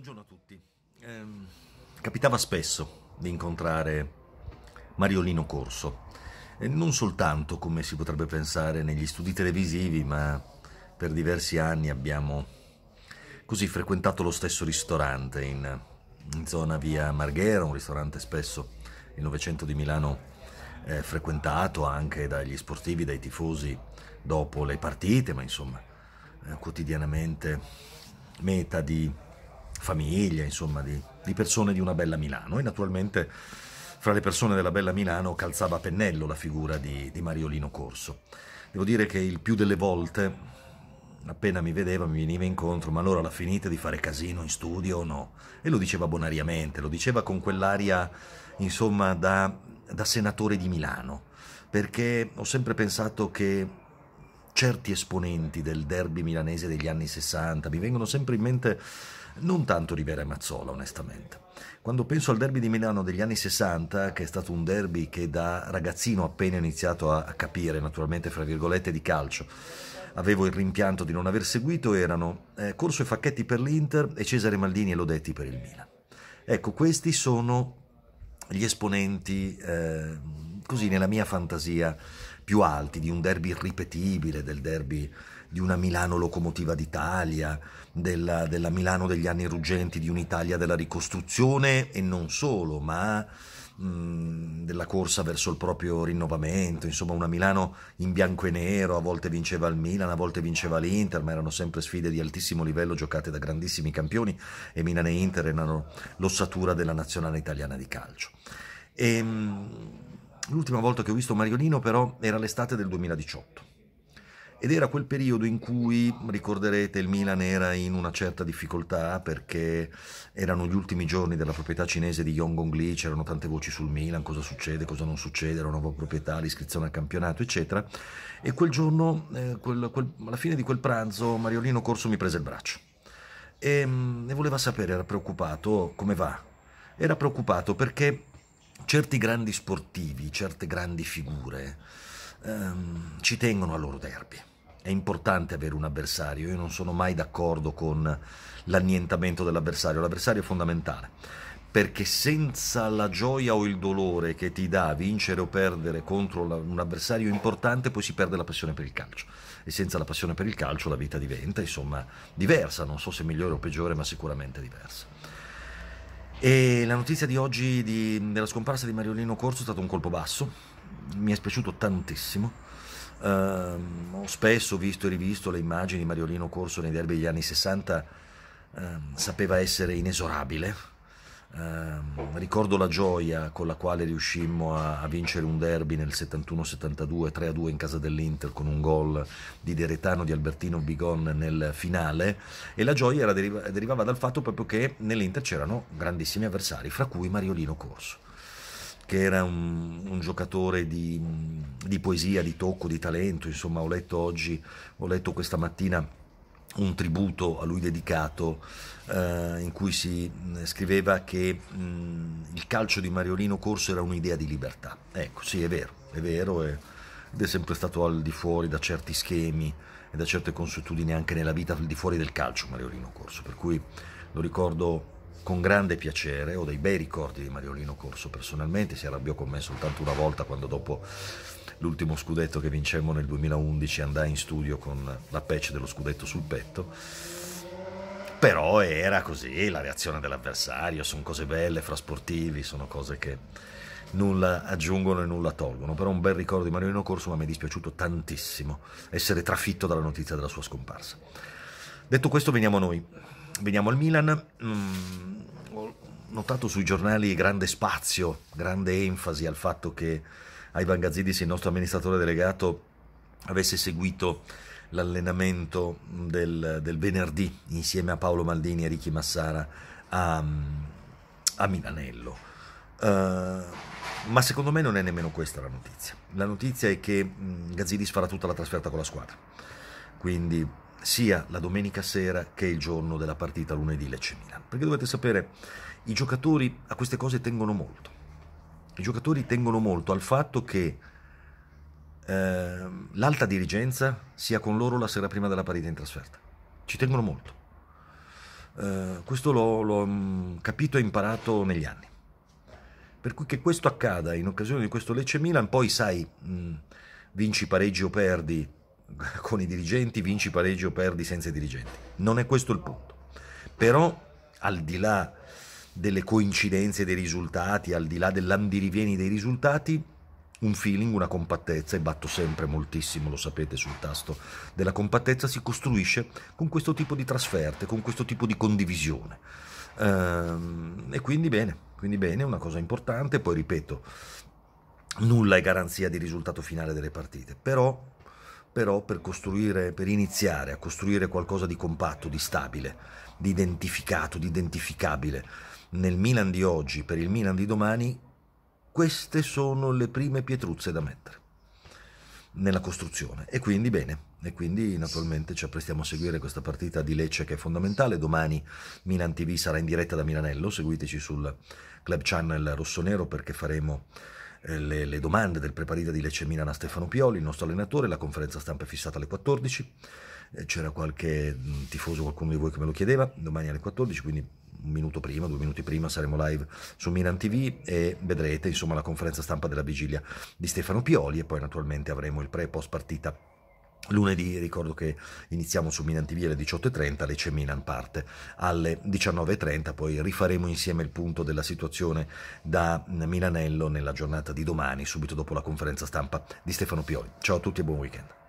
Buongiorno a tutti. Eh, capitava spesso di incontrare Mariolino Corso, e non soltanto come si potrebbe pensare negli studi televisivi, ma per diversi anni abbiamo così frequentato lo stesso ristorante in, in zona via Marghera, un ristorante spesso il Novecento di Milano eh, frequentato anche dagli sportivi, dai tifosi dopo le partite, ma insomma eh, quotidianamente meta di famiglie, insomma, di, di persone di una bella Milano. E naturalmente fra le persone della bella Milano calzava a pennello la figura di, di Mariolino Corso. Devo dire che il più delle volte appena mi vedeva mi veniva incontro, ma allora la finita di fare casino in studio o no? E lo diceva bonariamente, lo diceva con quell'aria, insomma, da, da, senatore di Milano, perché ho sempre pensato che certi esponenti del derby milanese degli anni 60 mi vengono sempre in mente non tanto Rivera e Mazzola, onestamente. Quando penso al derby di Milano degli anni 60, che è stato un derby che da ragazzino appena iniziato a capire, naturalmente, fra virgolette, di calcio, avevo il rimpianto di non aver seguito, erano eh, Corso e Facchetti per l'Inter e Cesare Maldini e Lodetti per il Milan. Ecco, questi sono gli esponenti, eh, così nella mia fantasia, più alti di un derby irripetibile, del derby di una Milano locomotiva d'Italia, della, della, Milano degli anni ruggenti, di un'Italia della ricostruzione e non solo, ma della corsa verso il proprio rinnovamento, insomma una Milano in bianco e nero, a volte vinceva il Milan, a volte vinceva l'Inter, ma erano sempre sfide di altissimo livello giocate da grandissimi campioni e Milan e Inter erano l'ossatura della nazionale italiana di calcio. E, ehm, l'ultima volta che ho visto Mariolino però era l'estate del 2018 ed era quel periodo in cui, ricorderete, il Milan era in una certa difficoltà perché erano gli ultimi giorni della proprietà cinese di Yongon Lee, c'erano tante voci sul Milan, cosa succede, cosa non succede, la nuova proprietà, l'iscrizione al campionato, eccetera. E quel giorno, eh, quel, quel, alla fine di quel pranzo, Mariolino Corso mi prese il braccio ehm, e, e voleva sapere, era preoccupato, come va? Era preoccupato perché certi grandi sportivi, certe grandi figure, ehm, ci tengono al loro derby. È importante avere un avversario, io non sono mai d'accordo con l'annientamento dell'avversario, l'avversario è fondamentale, perché senza la gioia o il dolore che ti dà vincere o perdere contro un avversario importante, poi si perde la passione per il calcio. E senza la passione per il calcio la vita diventa, insomma, diversa, non so se migliore o peggiore, ma sicuramente diversa. E la notizia di oggi di, della scomparsa di Mariolino Corso è stato un colpo basso, mi è piaciuto tantissimo. Uh, ho spesso visto e rivisto le immagini di Mariolino Corso nei derby degli anni 60, uh, ehm, sapeva essere inesorabile. Uh, ricordo la gioia con la quale riuscimmo a, a vincere un derby nel 71-72, 3-2 in casa dell'Inter con un gol di Deretano di Albertino Bigon nel finale e la gioia deriva, derivava dal fatto proprio che nell'Inter c'erano grandissimi avversari, fra cui Mariolino Corso che era un, un giocatore di, di, poesia, di tocco, di talento, insomma ho letto oggi, ho letto questa mattina un tributo a lui dedicato eh, in cui si scriveva che mh, il calcio di Mariolino Corso era un'idea di libertà. Ecco, sì, è vero, è vero è, ed è sempre stato al di fuori da certi schemi e da certe consuetudini anche nella vita al di fuori del calcio Mariolino Corso, per cui lo ricordo con grande piacere, ho dei bei ricordi di Mariolino Corso personalmente, si arrabbiò con me soltanto una volta quando dopo l'ultimo scudetto che vincemmo nel 2011 andai in studio con la patch dello scudetto sul petto, però era così la reazione dell'avversario, sono cose belle fra sportivi, sono cose che nulla aggiungono e nulla tolgono, però un bel ricordo di Mariolino Corso ma mi è dispiaciuto tantissimo essere trafitto dalla notizia della sua scomparsa. Detto questo veniamo a noi, veniamo al Milan. Mm, notato sui giornali grande spazio, grande enfasi al fatto che Ivan Gazzidis, il nostro amministratore delegato, avesse seguito l'allenamento del, del, venerdì insieme a Paolo Maldini e Ricky Massara a, a Milanello. Uh, ma secondo me non è nemmeno questa la notizia. La notizia è che Gazzidis farà tutta la trasferta con la squadra. Quindi sia la domenica sera che il giorno della partita lunedì Lecce Milan. Perché dovete sapere, i giocatori a queste cose tengono molto. I giocatori tengono molto al fatto che eh, l'alta dirigenza sia con loro la sera prima della partita in trasferta. Ci tengono molto. Eh, questo l'ho mm, capito e imparato negli anni. Per cui che questo accada in occasione di questo Lecce Milan, poi sai, mh, mm, vinci pareggi o perdi, con i dirigenti, vinci pareggi o perdi senza i dirigenti. Non è questo il punto. Però al di là delle coincidenze dei risultati, al di là dell'andirivieni dei risultati, un feeling, una compattezza, e batto sempre moltissimo, lo sapete, sul tasto della compattezza, si costruisce con questo tipo di trasferte, con questo tipo di condivisione. Ehm, e quindi bene, quindi bene, una cosa importante, poi ripeto, nulla è garanzia di risultato finale delle partite, però però per costruire, per iniziare a costruire qualcosa di compatto, di stabile, di identificato, di identificabile. Nel Milan di oggi, per il Milan di domani, queste sono le prime pietruzze da mettere nella costruzione. E quindi bene, e quindi naturalmente ci apprestiamo a seguire questa partita di Lecce che è fondamentale. Domani Milan TV sarà in diretta da Milanello, seguiteci sul Club Channel Rossonero perché faremo eh, le, le domande del preparita di Lecce Milan a Stefano Pioli, il nostro allenatore, la conferenza stampa è fissata alle 14, eh, c'era qualche mm, tifoso, qualcuno di voi che me lo chiedeva, domani alle 14, quindi un minuto prima, due minuti prima saremo live su Milan TV e vedrete insomma la conferenza stampa della vigilia di Stefano Pioli e poi naturalmente avremo il pre e post partita Lunedì ricordo che iniziamo su Milan TV alle 18.30, c'è Milan parte alle 19.30, poi rifaremo insieme il punto della situazione da Milanello nella giornata di domani, subito dopo la conferenza stampa di Stefano Pioli. Ciao a tutti e buon weekend.